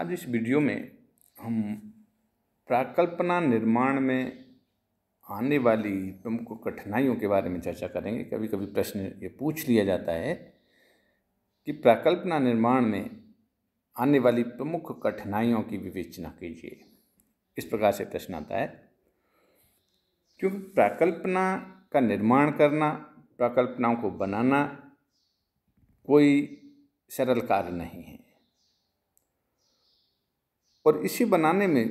आज इस वीडियो में हम प्राकल्पना निर्माण में आने वाली प्रमुख कठिनाइयों के बारे में चर्चा करेंगे कभी कभी प्रश्न ये पूछ लिया जाता है कि प्राकल्पना निर्माण में आने वाली प्रमुख कठिनाइयों की विवेचना कीजिए इस प्रकार से प्रश्न आता है क्योंकि प्राकल्पना का निर्माण करना प्राकल्पनाओं को बनाना कोई सरल कार्य नहीं है और इसे बनाने में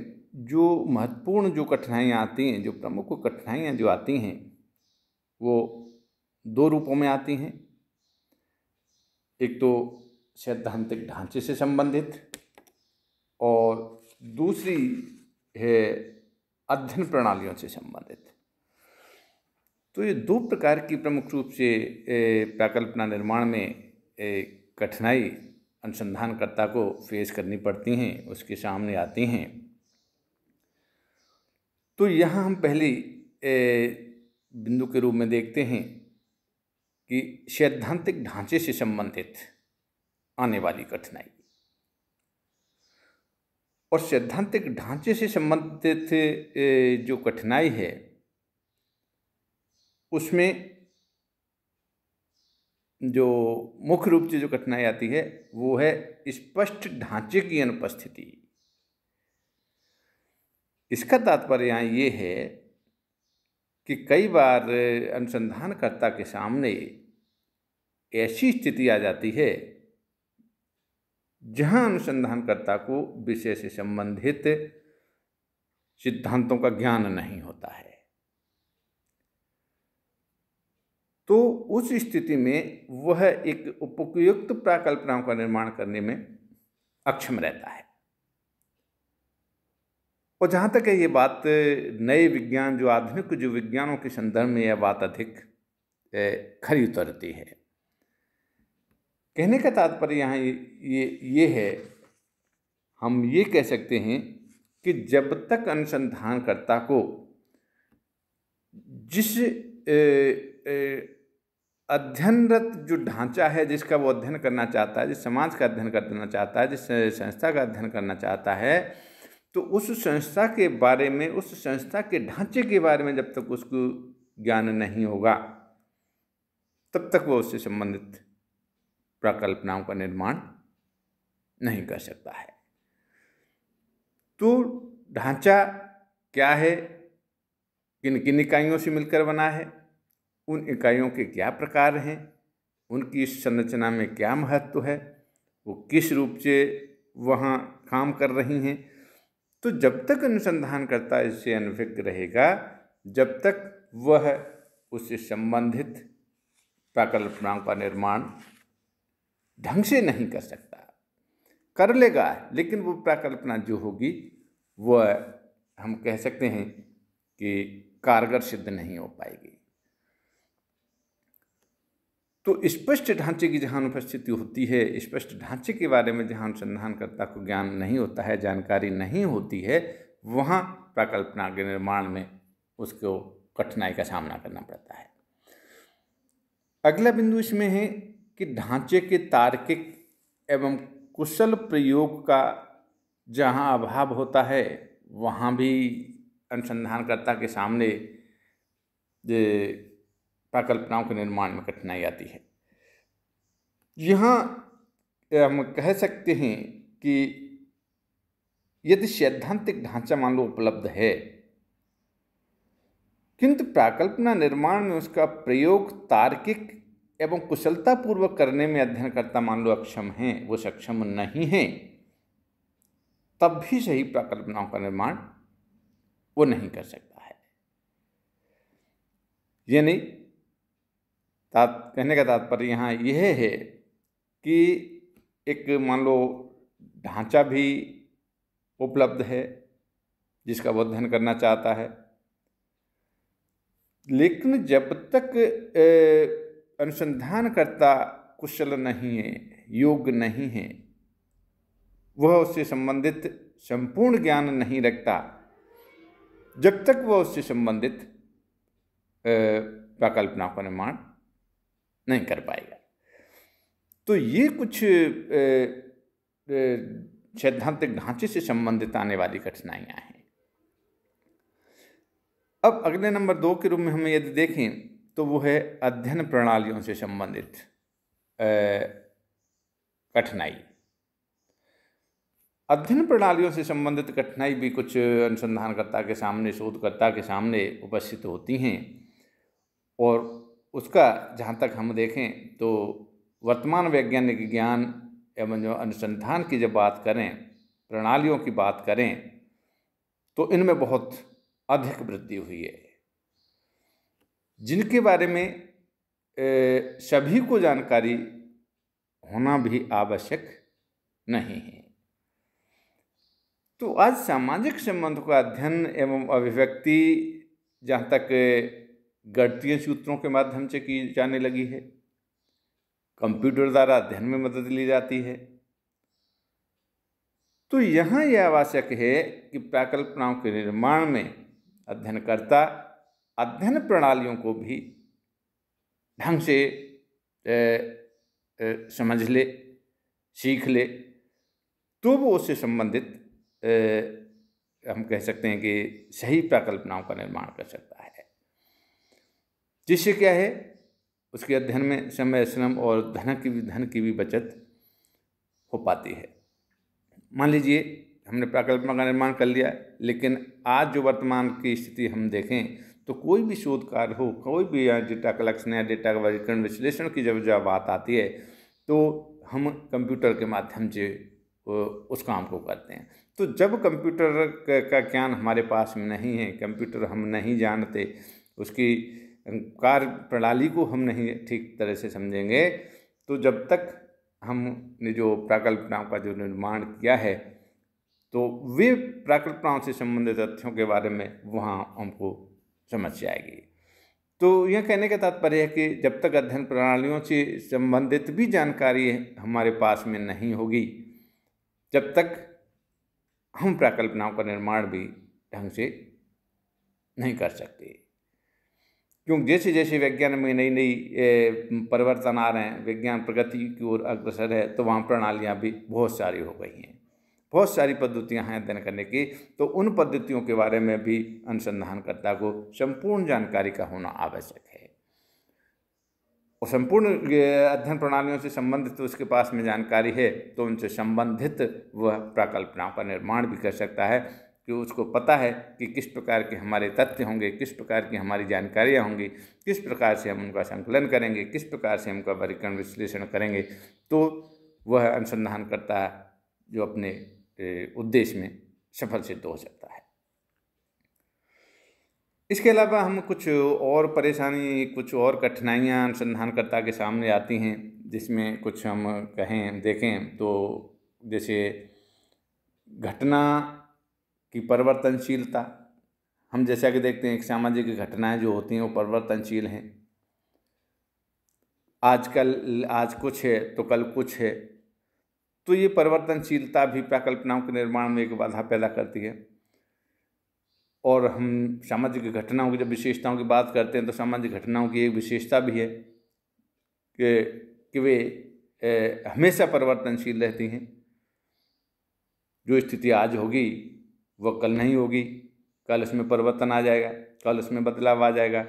जो महत्वपूर्ण जो कठिनाइयाँ आती हैं जो प्रमुख कठिनाइयाँ जो आती हैं वो दो रूपों में आती हैं एक तो सैद्धांतिक ढांचे से संबंधित और दूसरी है अध्ययन प्रणालियों से संबंधित तो ये दो प्रकार की प्रमुख रूप से प्रकल्पना निर्माण में कठिनाई अनुसंधानकर्ता को फेस करनी पड़ती हैं उसके सामने आती हैं तो यहाँ हम पहले बिंदु के रूप में देखते हैं कि सैद्धांतिक ढांचे से संबंधित आने वाली कठिनाई और सैद्धांतिक ढांचे से संबंधित जो कठिनाई है उसमें जो मुख्य रूप से जो कठिनाई आती है वो है स्पष्ट ढांचे की अनुपस्थिति इसका तात्पर्य यहाँ ये है कि कई बार अनुसंधानकर्ता के सामने ऐसी स्थिति आ जाती है जहाँ अनुसंधानकर्ता को विषय से संबंधित सिद्धांतों का ज्ञान नहीं होता है तो उस स्थिति में वह एक उपयुक्त प्राकल्पनाओं का निर्माण करने में अक्षम रहता है और जहाँ तक है ये बात नए विज्ञान जो आधुनिक जो विज्ञानों के संदर्भ में यह बात अधिक खरी उतरती है कहने का तात्पर्य यहाँ ये ये है हम ये कह सकते हैं कि जब तक अनुसंधानकर्ता को जिस ए, ए, अध्ययनरत जो ढांचा है जिसका वो अध्ययन करना चाहता है जिस समाज का अध्ययन करना चाहता है जिस संस्था का अध्ययन करना चाहता है तो उस संस्था के बारे में उस संस्था के ढांचे के बारे में जब तक उसको ज्ञान नहीं होगा तब तक वो उससे संबंधित प्रकल्पनाओं का निर्माण नहीं कर सकता है तो ढांचा क्या है किन किन इकाइयों से मिलकर बना है उन इकाइयों के क्या प्रकार हैं उनकी इस संरचना में क्या महत्व है वो किस रूप से वहाँ काम कर रही हैं तो जब तक अनुसंधानकर्ता इससे अनभिज्ञ रहेगा जब तक वह उससे संबंधित प्रकल्पनाओं का निर्माण ढंग से नहीं कर सकता कर लेगा लेकिन वो प्रकल्पना जो होगी वह हम कह सकते हैं कि कारगर सिद्ध नहीं हो पाएगी तो स्पष्ट ढांचे की जहाँ अनुपस्थिति होती है स्पष्ट ढांचे के बारे में जहाँ अनुसंधानकर्ता को ज्ञान नहीं होता है जानकारी नहीं होती है वहाँ प्रकल्पना के निर्माण में उसको कठिनाई का सामना करना पड़ता है अगला बिंदु इसमें है कि ढांचे के तार्किक एवं कुशल प्रयोग का जहाँ अभाव होता है वहाँ भी अनुसंधानकर्ता के सामने प्रकल्पनाओं के निर्माण में कठिनाई आती है यहाँ हम कह सकते हैं कि यदि सैद्धांतिक ढांचा मान लो उपलब्ध है किंतु प्राकल्पना निर्माण में उसका प्रयोग तार्किक एवं कुशलतापूर्वक करने में अध्ययनकर्ता मान लो अक्षम है वो सक्षम नहीं है तब भी सही प्राकल्पनाओं का निर्माण वो नहीं कर सकता है यानी तात् कहने का तात्पर्य यहाँ यह है कि एक मान लो ढांचा भी उपलब्ध है जिसका वो अध्ययन करना चाहता है लेकिन जब तक अनुसंधानकर्ता कुशल नहीं है योग्य नहीं है वह उससे संबंधित संपूर्ण ज्ञान नहीं रखता जब तक वह उससे संबंधित प्रकल्पना का निर्माण नहीं कर पाएगा तो ये कुछ सैद्धांतिक ढांचे से संबंधित आने वाली कठिनाइयां हैं अब अगले नंबर दो के रूप में हमें यदि देखें तो वो है अध्ययन प्रणालियों से संबंधित कठिनाई अध्ययन प्रणालियों से संबंधित कठिनाई भी कुछ अनुसंधानकर्ता के सामने शोधकर्ता के सामने उपस्थित होती हैं और उसका जहाँ तक हम देखें तो वर्तमान वैज्ञानिक ज्ञान एवं जो अनुसंधान की जब बात करें प्रणालियों की बात करें तो इनमें बहुत अधिक वृद्धि हुई है जिनके बारे में सभी को जानकारी होना भी आवश्यक नहीं है तो आज सामाजिक संबंध का अध्ययन एवं अभिव्यक्ति जहाँ तक गणतीय सूत्रों के माध्यम से की जाने लगी है कंप्यूटर द्वारा अध्ययन में मदद ली जाती है तो यहाँ यह आवश्यक है कि प्राकल्पनाओं के निर्माण में अध्ययनकर्ता अध्ययन प्रणालियों को भी ढंग से ए, ए, समझ ले सीख ले तो वो उससे संबंधित हम कह सकते हैं कि सही प्राकल्पनाओं का निर्माण कर सकता है जिससे क्या है उसके अध्ययन में समय श्रम और धन की भी धन की भी बचत हो पाती है मान लीजिए हमने प्रकल्प का निर्माण कर लिया लेकिन आज जो वर्तमान की स्थिति हम देखें तो कोई भी शोध कार्य हो कोई भी डेटा कलेक्शन या डेटा वर्गीकरण विश्लेषण की जब जब बात आती है तो हम कंप्यूटर के माध्यम से उस काम को करते हैं तो जब कंप्यूटर का ज्ञान हमारे पास में नहीं है कंप्यूटर हम नहीं जानते उसकी कार्य प्रणाली को हम नहीं ठीक तरह से समझेंगे तो जब तक हमने जो प्राकल्पनाओं का जो निर्माण किया है तो वे प्राकल्पनाओं से संबंधित तथ्यों के बारे में वहाँ हमको समझ आएगी तो यह कहने का तात्पर्य है कि जब तक अध्ययन प्रणालियों से संबंधित भी जानकारी हमारे पास में नहीं होगी जब तक हम प्राकल्पनाओं का निर्माण भी ढंग से नहीं कर सकते क्योंकि जैसे जैसे विज्ञान में नई नई परिवर्तन आ रहे हैं विज्ञान प्रगति की ओर अग्रसर है तो वहाँ प्रणालियाँ भी बहुत सारी हो गई हैं बहुत सारी पद्धतियाँ हैं अध्ययन करने की तो उन पद्धतियों के बारे में भी अनुसंधानकर्ता को संपूर्ण जानकारी का होना आवश्यक है और संपूर्ण अध्ययन प्रणालियों से संबंधित उसके पास में जानकारी है तो उनसे संबंधित वह प्रकल्पनाओं का निर्माण भी कर सकता है कि उसको पता है कि किस प्रकार के हमारे तथ्य होंगे किस प्रकार की हमारी जानकारियाँ होंगी किस प्रकार से हम उनका संकलन करेंगे किस प्रकार से उनका वर्गीकरण विश्लेषण करेंगे तो वह अनुसंधान करता जो अपने उद्देश्य में सफल सिद्ध हो सकता है इसके अलावा हम कुछ और परेशानी कुछ और कठिनाइयाँ अनुसंधानकर्ता के सामने आती हैं जिसमें कुछ हम कहें देखें तो जैसे घटना कि परिवर्तनशीलता हम जैसा कि देखते हैं एक सामाजिक घटनाएं जो होती हैं वो परिवर्तनशील हैं आजकल आज कुछ है तो कल कुछ है तो ये परिवर्तनशीलता भी प्राकल्पनाओं के निर्माण में एक बाधा पैदा करती है और हम सामाजिक घटनाओं की जब विशेषताओं की बात करते हैं तो सामाजिक घटनाओं की एक विशेषता भी है कि कि वे ए, हमेशा परिवर्तनशील रहती हैं जो स्थिति आज होगी वह कल नहीं होगी कल उसमें परिवर्तन आ जाएगा कल उसमें बदलाव आ जाएगा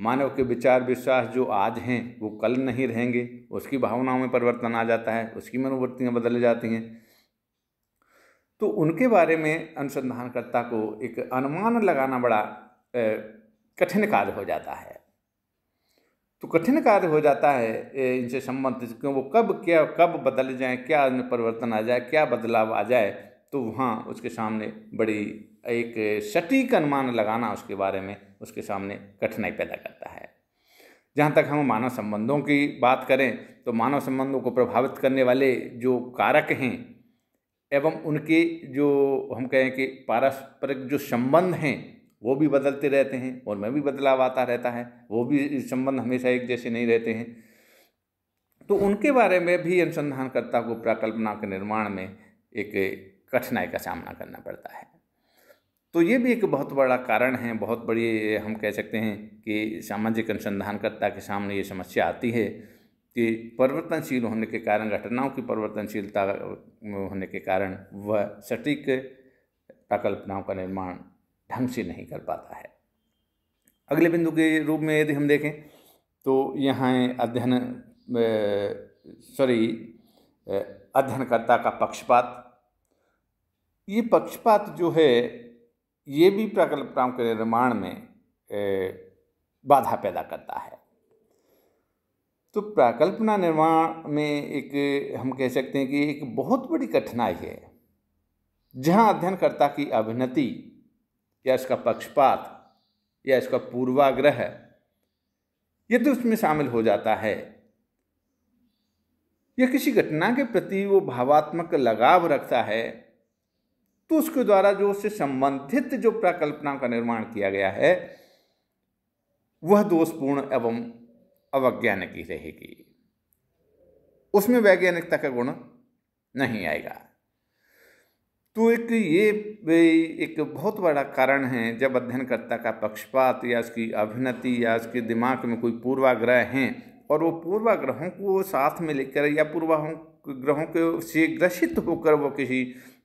मानव के विचार विश्वास जो आज हैं वो कल नहीं रहेंगे उसकी भावनाओं में परिवर्तन आ जाता है उसकी मनोवृत्तियाँ बदल जाती हैं तो उनके बारे में अनुसंधानकर्ता को एक अनुमान लगाना बड़ा कठिन कार्य हो जाता है तो कठिन कार्य हो जाता है इनसे संबंधित क्यों वो कब क्या कब बदल जाए क्या परिवर्तन आ जाए क्या बदलाव आ जाए तो वहाँ उसके सामने बड़ी एक सटीक अनुमान लगाना उसके बारे में उसके सामने कठिनाई पैदा करता है जहाँ तक हम मानव संबंधों की बात करें तो मानव संबंधों को प्रभावित करने वाले जो कारक हैं एवं उनके जो हम कहें कि पारस्परिक जो संबंध हैं वो भी बदलते रहते हैं और मैं भी बदलाव आता रहता है वो भी संबंध हमेशा एक जैसे नहीं रहते हैं तो उनके बारे में भी अनुसंधानकर्ता को प्रकल्पना के निर्माण में एक कठिनाई का सामना करना पड़ता है तो ये भी एक बहुत बड़ा कारण है बहुत बड़ी हम कह सकते हैं कि सामाजिक अनुसंधानकर्ता के सामने ये समस्या आती है कि परिवर्तनशील होने के कारण घटनाओं की परिवर्तनशीलता होने के कारण वह सटीक प्रकल्पनाओं का निर्माण ढंग से नहीं कर पाता है अगले बिंदु के रूप में यदि हम देखें तो यहाँ अध्ययन सॉरी अध्ययनकर्ता का पक्षपात ये पक्षपात जो है ये भी प्रकल्पनाओं के निर्माण में बाधा पैदा करता है तो प्रकल्पना निर्माण में एक हम कह सकते हैं कि एक बहुत बड़ी कठिनाई है जहाँ अध्ययनकर्ता की अभिनति या इसका पक्षपात या इसका पूर्वाग्रह यदि उसमें तो शामिल हो जाता है या किसी घटना के प्रति वो भावात्मक लगाव रखता है तो उसके द्वारा जो उससे संबंधित जो प्रकल्पना का निर्माण किया गया है वह दोषपूर्ण एवं अवैज्ञानिक ही रहेगी उसमें वैज्ञानिकता का गुण नहीं आएगा तो एक ये एक बहुत बड़ा कारण है जब अध्ययनकर्ता का पक्षपात या उसकी अभिनति या उसके दिमाग में कोई पूर्वाग्रह हैं और वो पूर्वाग्रहों को साथ में लेकर या पूर्वाग्रहों ग्रहों के से ग्रसित होकर वो किसी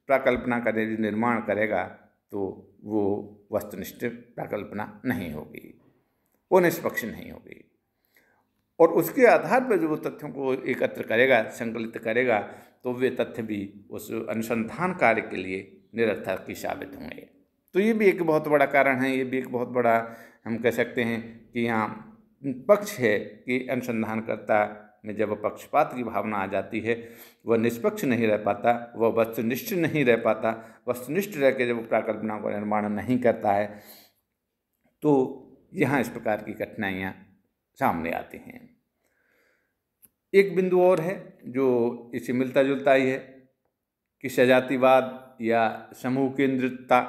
प्राकल्पना का यदि निर्माण करेगा तो वो वस्तुनिष्ठ प्रकल्पना नहीं होगी वो निष्पक्ष नहीं होगी और उसके आधार पर जो वो तथ्यों को एकत्र करेगा संकलित करेगा तो वे तथ्य भी उस अनुसंधान कार्य के लिए निरर्थक ही साबित होंगे तो ये भी एक बहुत बड़ा कारण है ये भी एक बहुत बड़ा हम कह सकते हैं कि यहाँ पक्ष है कि अनुसंधानकर्ता में जब पक्षपात की भावना आ जाती है वह निष्पक्ष नहीं रह पाता वह वस्तुनिष्ठ नहीं रह पाता वस्तुनिष्ठ रह के जब प्राकल्पना का निर्माण नहीं करता है तो यहाँ इस प्रकार की कठिनाइयाँ सामने आती हैं एक बिंदु और है जो इसे मिलता जुलता ही है कि सजातिवाद या समूह केंद्रितता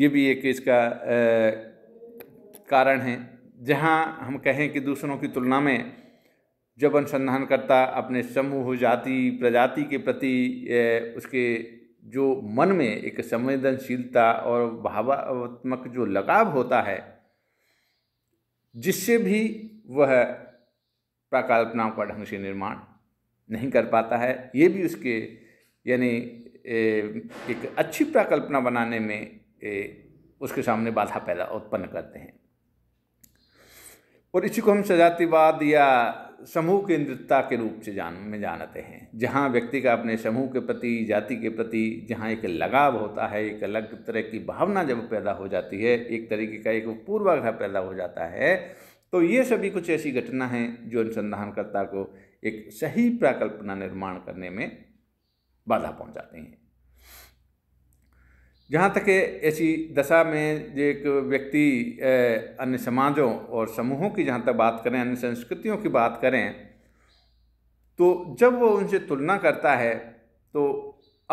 ये भी एक इसका आ, कारण है जहाँ हम कहें कि दूसरों की तुलना में जब अनुसंधानकर्ता अपने समूह जाति प्रजाति के प्रति उसके जो मन में एक संवेदनशीलता और भावात्मक जो लगाव होता है जिससे भी वह प्राकल्पनाओं का ढंग से निर्माण नहीं कर पाता है ये भी उसके यानी एक अच्छी प्राकल्पना बनाने में उसके सामने बाधा पैदा उत्पन्न करते हैं और इसी को हम सजातिवाद या समूह केंद्रितता के रूप से जान में जानते हैं जहाँ व्यक्ति का अपने समूह के प्रति जाति के प्रति जहाँ एक लगाव होता है एक अलग तरह की भावना जब पैदा हो जाती है एक तरीके का एक पूर्वाग्रह पैदा हो जाता है तो ये सभी कुछ ऐसी घटना हैं जो अनुसंधानकर्ता को एक सही प्राकल्पना निर्माण करने में बाधा पहुँचाती हैं जहाँ तक ऐसी दशा में जो एक व्यक्ति अन्य समाजों और समूहों की जहाँ तक बात करें अन्य संस्कृतियों की बात करें तो जब वो उनसे तुलना करता है तो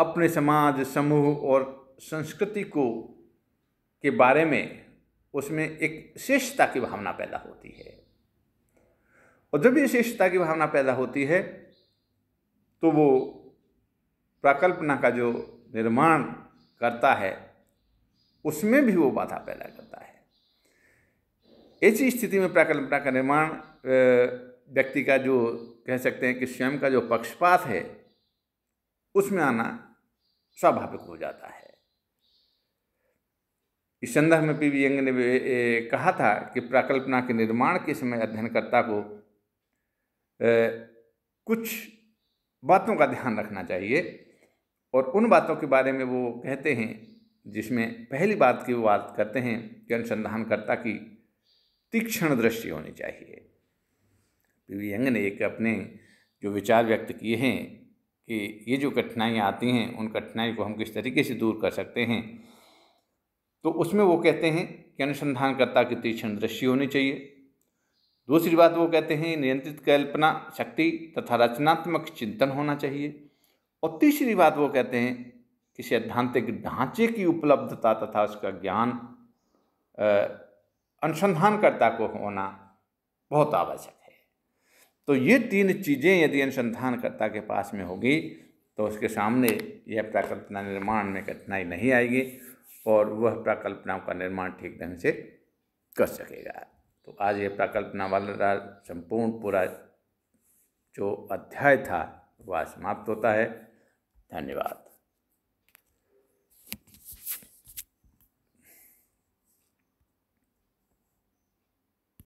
अपने समाज समूह और संस्कृति को के बारे में उसमें एक शिष्टता की भावना पैदा होती है और जब ये शिष्टता की भावना पैदा होती है तो वो प्रकल्पना का जो निर्माण करता है उसमें भी वो बाधा पैदा करता है ऐसी स्थिति में प्राकल्पना का निर्माण व्यक्ति का जो कह सकते हैं कि स्वयं का जो पक्षपात है उसमें आना स्वाभाविक हो जाता है इस संदर्भ में पी वी यंग ने कहा था कि प्राकल्पना के निर्माण के समय अध्ययनकर्ता को कुछ बातों का ध्यान रखना चाहिए और उन बातों के बारे में वो कहते हैं जिसमें पहली बात की वो बात करते हैं कि अनुसंधानकर्ता की तीक्ष्ण दृष्टि होनी चाहिए पीवी यंग ने एक अपने जो विचार व्यक्त किए हैं कि ये जो कठिनाइयाँ आती हैं उन कठिनाई को हम किस तरीके से दूर कर सकते हैं तो उसमें वो कहते हैं कि अनुसंधानकर्ता की तीक्ष्ण दृष्टि होनी चाहिए दूसरी बात वो कहते हैं नियंत्रित कल्पना शक्ति तथा रचनात्मक चिंतन होना चाहिए और तीसरी बात वो कहते हैं कि सैद्धांतिक ढांचे की उपलब्धता तथा उसका ज्ञान अनुसंधानकर्ता को होना बहुत आवश्यक है तो ये तीन चीज़ें यदि अनुसंधानकर्ता के पास में होगी तो उसके सामने यह प्रकल्पना निर्माण में कठिनाई नहीं आएगी और वह प्रकल्पनाओं का निर्माण ठीक ढंग से कर सकेगा तो आज ये प्रकल्पना वाला संपूर्ण पूरा जो अध्याय था वह समाप्त होता है धन्यवाद